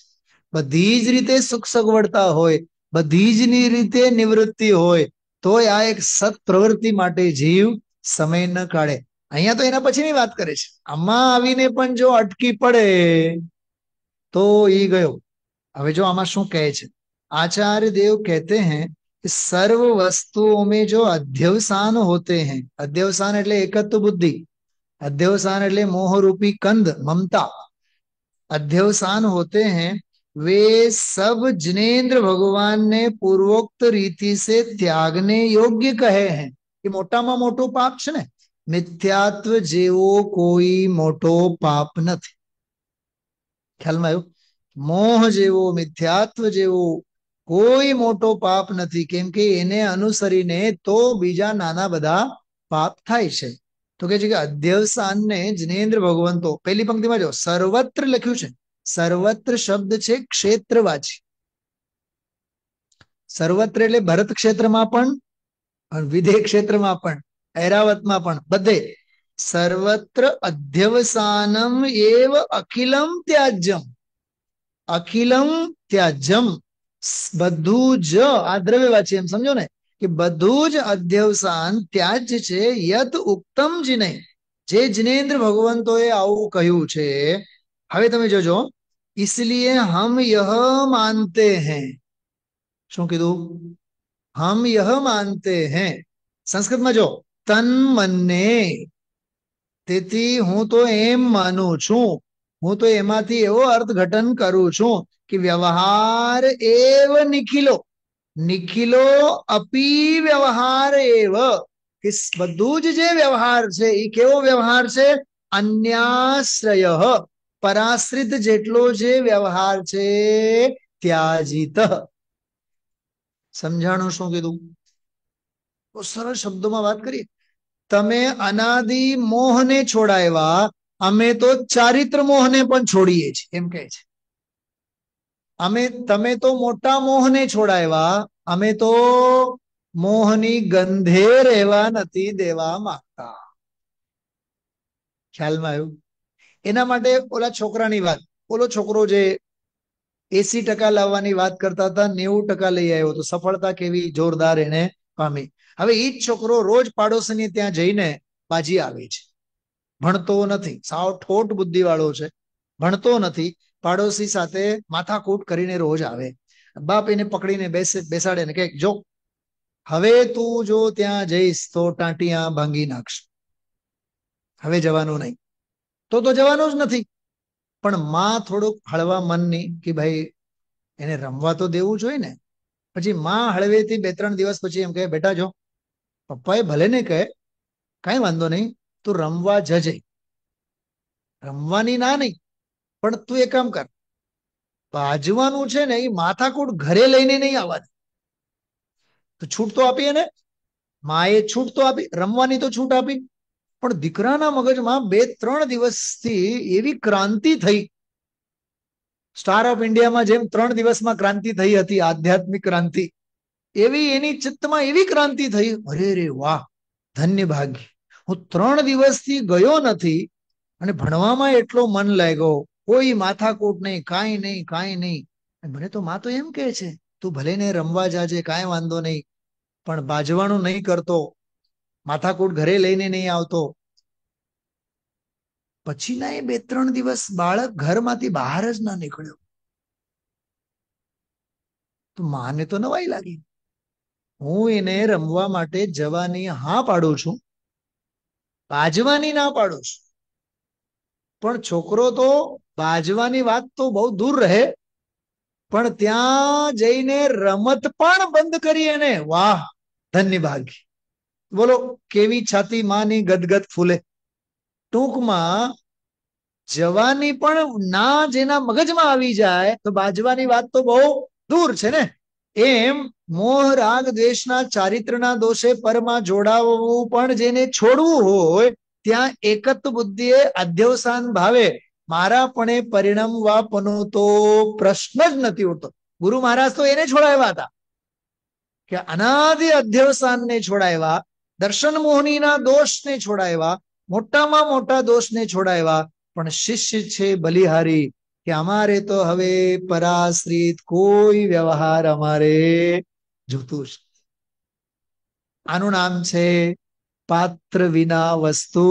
બધી જ રીતે સુખ સગવડતા હોય બધી જ રીતે નિવૃત્તિ હોય તો આ એક સત પ્રવૃત્તિ માટે જીવ સમય ન કાઢે અહીંયા તો એના પછીની વાત કરે છે આમાં આવીને પણ જો અટકી પડે તો ઈ ગયો હવે જો આમાં શું કહે છે આચાર્ય દેવ કહેતે હૈ सर्व वस्तुओं में जो अध्यवसान होते हैं अध्यवसान एट एकत्व बुद्धि अध्यवसान एट मोहरूपी कंद ममता अध्यवसान होते हैं वे सब जिनेन्द्र भगवान ने पूर्वोक्त रीति से त्यागने योग्य कहे हैं कि मोटा में मोटो पाप है मिथ्यात्व जेवो कोई मोटो पाप न थे ख्याल में मोह जेवो मिथ्यात्व जेवो કોઈ મોટો પાપ નથી કેમ કે એને અનુસરીને તો બીજા નાના બધા પાપ થાય છે તો કે છે કે અધ્યવસાનને જિનેન્દ્ર ભગવંતો પહેલી પંક્તિમાં જો સર્વત્ર લખ્યું છે સર્વત્ર શબ્દ છે ક્ષેત્રવાચી સર્વત્ર એટલે ભરત ક્ષેત્રમાં પણ વિધેય ક્ષેત્રમાં પણ ઐરાવતમાં પણ બધે સર્વત્ર અધ્યવસાનમ એવ અખિલમ ત્યાજ્યમ અખિલમ ત્યાજ્યમ बधूज आ द्रव्य एम समझो ने कि बधूज अध्यवसान त्याज यत उत्तम जिने जे जिनेन्द्र भगवंत कहू हम ते जो, जो इसलिए हम यह मानते हैं शू कीधु हम यह मानते हैं संस्कृत में जो तन मन ने हूँ तो एम मानु छू મો તો એમાંથી એવો અર્થ ઘટન કરું છું કે વ્યવહાર एव નિખિલો નિખિલો અપિ વ્યવહાર एव કિસ બધુજ જે વ્યવહાર છે ઈ કેવો વ્યવહાર છે અન્યશ્રયઃ parasridh જેટલો જે વ્યવહાર છે त्याजित સમજાણું શું કીધું ઓ સરળ શબ્દોમાં વાત કરી તમે अनादी મોહને છોડાયવા અમે તો ચારિત્ર મોહને પણ છોડીએ છીએ એમ કહે છે અમે તમે તો મોટા મોહને છોડાયવા અમે તો મોહની ગંધે રહેવા નથી દેવા માંગતા ખ્યાલમાં આવ્યું એના માટે ઓલા છોકરાની વાત ઓલો છોકરો જે એસી ટકા લાવવાની વાત કરતા હતા નેવું ટકા લઈ આવ્યો તો સફળતા કેવી જોરદાર એને પામી હવે એ જ છોકરો રોજ પાડોશીને ત્યાં જઈને બાજી આવે છે ભણતો નથી સાવ ઠોટ બુદ્ધિ વાળો છે ભણતો નથી પાડોશી સાથે માથાકૂટ કરીને રોજ આવે બાપ એને પકડીને બેસે બેસાડે ને કે જો હવે તું જો ત્યાં જઈશ તો ટાંટિયા ભાંગી નાખશ હવે જવાનું નહીં તો તો જવાનું જ નથી પણ માં થોડુંક હળવા મનની કે ભાઈ એને રમવા તો દેવું જોઈએ ને પછી માં હળવેથી બે ત્રણ દિવસ પછી એમ કહે બેટા જો પપ્પાએ ભલે ને કહે કાંઈ વાંધો નહીં તું રમવા જજે રમવાની ના નહીં પણ તું એ કામ કર ભાજવાનું છે ને એ માથાકૂટ ઘરે લઈને નહીં આવવા તો છૂટ તો આપી એને માએ છૂટ તો આપી રમવાની તો છૂટ આપી પણ દીકરાના મગજમાં બે ત્રણ દિવસથી એવી ક્રાંતિ થઈ સ્ટાર ઓફ ઇન્ડિયામાં જેમ ત્રણ દિવસમાં ક્રાંતિ થઈ હતી આધ્યાત્મિક ક્રાંતિ એવી એની ચિત્તમાં એવી ક્રાંતિ થઈ અરે રે વાહ ધન્ય ભાગ્ય હું ત્રણ દિવસથી ગયો નથી અને ભણવામાં એટલો મન લાગ્યો કોઈ માથાકૂટ નહીં કાંઈ નહીં કાંઈ નહીં મને તો માં તો એમ કે છે તું ભલે ને રમવા જાજે કાંઈ વાંધો નહીં પણ બાજવાનું નહીં કરતો માથાકૂટ ઘરે લઈને નહીં આવતો પછીના એ બે ત્રણ દિવસ બાળક ઘરમાંથી બહાર જ ના નીકળ્યો તો માને તો નવાઈ લાગી હું એને રમવા માટે જવાની હા પાડું છું બાજવાની ના પાડું છું પણ છોકરો તો બાજવાની વાત તો બહુ દૂર રહે પણ ત્યાં જઈને રમત પણ બંધ કરી એને વાહ ધન્ય ભાગી બોલો કેવી છાતી માની ગદગદ ફૂલે ટૂંકમાં જવાની પણ ના જેના મગજમાં આવી જાય તો બાજવાની વાત તો બહુ દૂર છે ને એમ મોહ રાગ દ્વેષના ચારિત્રના દોષે પરમાં જોડાવવું પણ જેને છોડવું હોય ત્યાં એકત્વ બુદ્ધિએ અધ્યવસાન ભાવે મારાપણે પરિણમવાપનો તો પ્રશ્ન જ નથી ઉઠતો ગુરુ મહારાજ તો એને છોડાવ્યા હતા કે અનાદિ અધ્યવસાન ને છોડાવ્યા દર્શન મોહની ના દોષ ને છોડાવ્યા મોટામાં મોટા દોષ ને છોડાવ્યા પણ શિષ્ય છે બલિહારી कि अमारे तो हवे पराश्रित कोई व्यवहार अमारे जूतूश आम छे पात्र विना वस्तु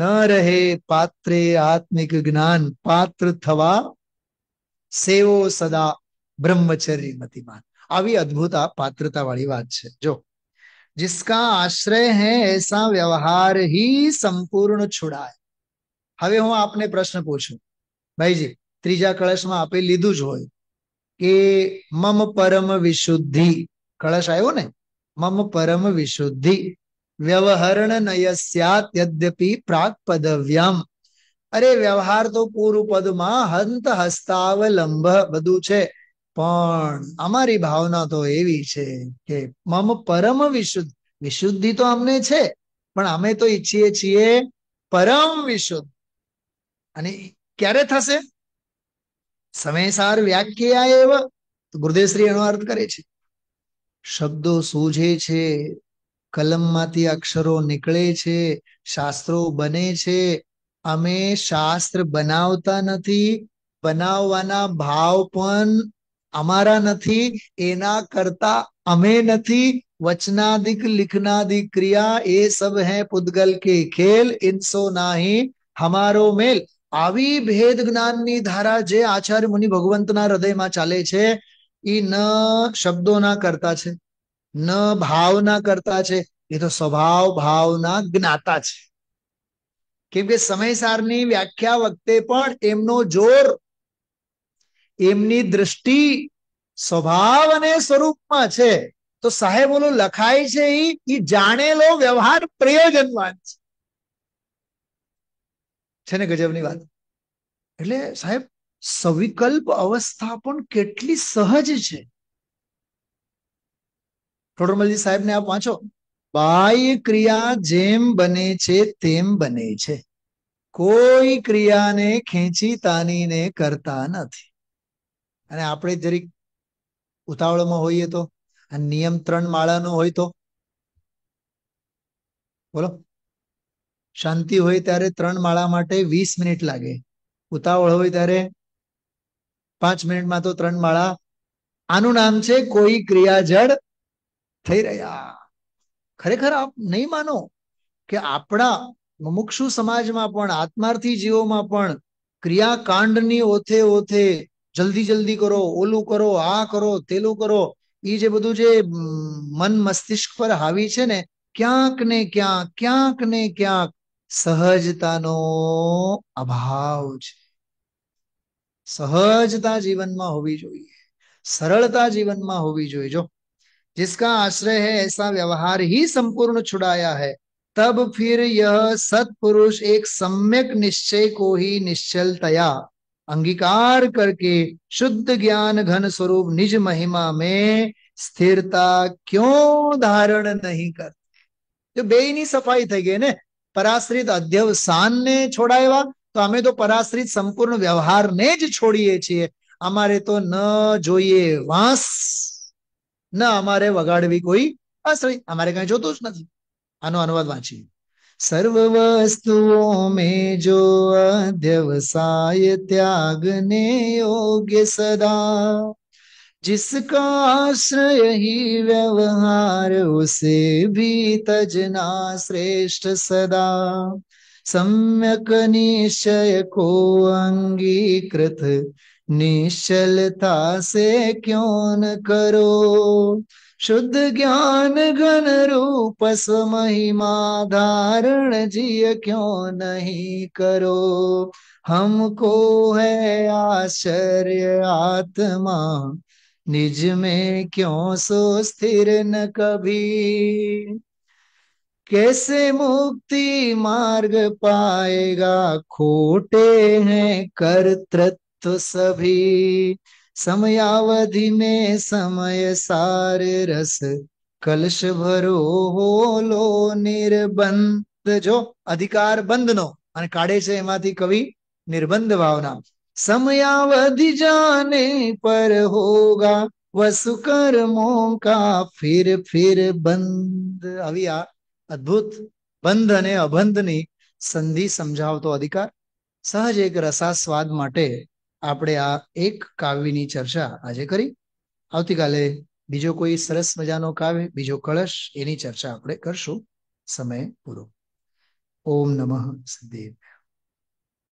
न रहे पात्रे आत्मिक ज्ञान पात्र थवा सेवो सदा ब्रह्मचर्य मतिमान अभी अद्भुत पात्रता वाली बात है जो जिसका आश्रय है ऐसा व्यवहार ही संपूर्ण छुड़ा है हूँ आपने प्रश्न पूछू भाई जी ત્રીજા કળશમાં આપી લીધું જ હોય કે મમ પરમ વિશુદ્ધિ કળશ આવ્યો ને મમ પરમ વિશુદ્ધિ વ્યવહરણ નય સ્યાત યદ્યપિ પદવ્યમ અરે વ્યવહાર તો પૂરું પદમાં હંત હસ્તાવલંબ બધું છે પણ અમારી ભાવના તો એવી છે કે મમ પરમ વિશુદ્ધ વિશુદ્ધિ તો અમને છે પણ અમે તો ઈચ્છીએ છીએ પરમ વિશુદ્ધ અને ક્યારે થશે સમયસાર વ્યાખ્યા એવ તો ગુરુદેવશ્રી એનો અર્થ કરે છે શબ્દો સૂજે છે કલમમાંથી અક્ષરો નીકળે છે શાસ્ત્રો બને છે અમે શાસ્ત્ર બનાવતા નથી બનાવવાના ભાવ પણ અમારા નથી એના કરતા અમે નથી વચनादिक लिखनादिक ક્રિયા એ સબ है पुद्गल કે ખેલ इनसो નાહી ही મેલ આવી ભેદ જ્ઞાનની ધારા જે આચાર્ય મુનિ ભગવંતના હૃદયમાં ચાલે છે એ ન શબ્દોના કરતા છે ન ભાવના કરતા છે એ તો સ્વભાવ ભાવના જ્ઞાતા છે કેમ કે સમયસારની વ્યાખ્યા વખતે પણ એમનો જોર એમની દ્રષ્ટિ સ્વભાવ અને સ્વરૂપમાં છે તો સાહેબ ઓલું લખાય છે એ જાણેલો વ્યવહાર પ્રયોજનવાન છે છે ને ગજબની વાત એટલે સાહેબ સવિકલ્પ અવસ્થા પણ કેટલી સહજ છે ઠોડરમલજી સાહેબને આપ વાંચો બાહ્ય ક્રિયા જેમ બને છે તેમ બને છે કોઈ ક્રિયાને ખેંચી તાનીને કરતા નથી અને આપણે જરીક ઉતાવળમાં હોઈએ તો આ નિયમ ત્રણ માળાનો હોય તો બોલો શાંતિ હોય ત્યારે ત્રણ માળા માટે વીસ મિનિટ લાગે ઉતાવળ હોય ત્યારે પાંચ મિનિટમાં તો ત્રણ માળા આનું નામ છે કોઈ ક્રિયાજળ થઈ રહ્યા ખરેખર આપ નહીં માનો કે આપણા મુમુક્ષુ સમાજમાં પણ આત્માર્થી જીવોમાં પણ ક્રિયાકાંડની ઓથે ઓથે જલ્દી જલ્દી કરો ઓલું કરો આ કરો તેલું કરો એ જે બધું જે મન મસ્તિષ્ક પર હાવી છે ને ક્યાંક ને ક્યાંક ક્યાંક ને ક્યાંક सहजता અભાવ છે સહજતા જીવનમાં હોવી જોઈએ सरलता जीवन में होवी जो, जो जिसका आश्रय है ऐसा व्यवहार ही संपूर्ण छुड़ाया है तब फिर यह सत्पुरुष एक सम्यक निश्चय को ही निश्चलतया अंगीकार करके शुद्ध ज्ञान घन स्वरूप निज महिमा में स्थिरता क्यों धारण नहीं करते जो बेईनी सफाई थी गई ने પરાશ્રિત અધ્યવસાનને છોડાવ્યા તો અમે તો પરાશ્રિત સંપૂર્ણ વ્યવહારને જ છોડીએ છીએ અમારે તો ન જોઈએ વાંસ ન અમારે વગાડવી કોઈ અશ્રય અમારે કઈ જોતું જ નથી આનો અનુવાદ વાંચીએ સર્વ વસ્તુઓ મેં જો અધ્યવસાય ત્યાગને યોગ્ય સદા जिसका आश्रय ही व्यवहार उसे भी तजना श्रेष्ठ सदा सम्यक निश्चय को अंगीकृत निश्चलता से क्यों न करो शुद्ध ज्ञान घन रूप स्वहिमा धारण जी क्यों नहीं करो हमको है आश्चर्य आत्मा निज में क्यों सो स्थिर न कभी कैसे मुक्ति मार्ग पाएगा खोटे हैं कर्तृत्व सभी समयावधि में समय सारे रस कलश भरो हो लो निर्बंध जो અધિકાર બંધનો અને કાઢે છે એમાંથી કવિ નિર્બંધ ભાવના समयावधि जाने पर होगा वसु का फिर फिर બંધ આવી આ અદ્ભુત બંધ અને અબંધની સંધિ સમજાવતો અધિકાર સહજ એક રસાસ્વાદ માટે આપણે આ એક કાવ્યની ચર્ચા આજે કરી આવતીકાલે બીજો કોઈ સરસ મજાનો કાવ્ય બીજો કળશ એની ચર્ચા આપણે કરશું સમય પૂરો ઓમ નમઃ સદેવ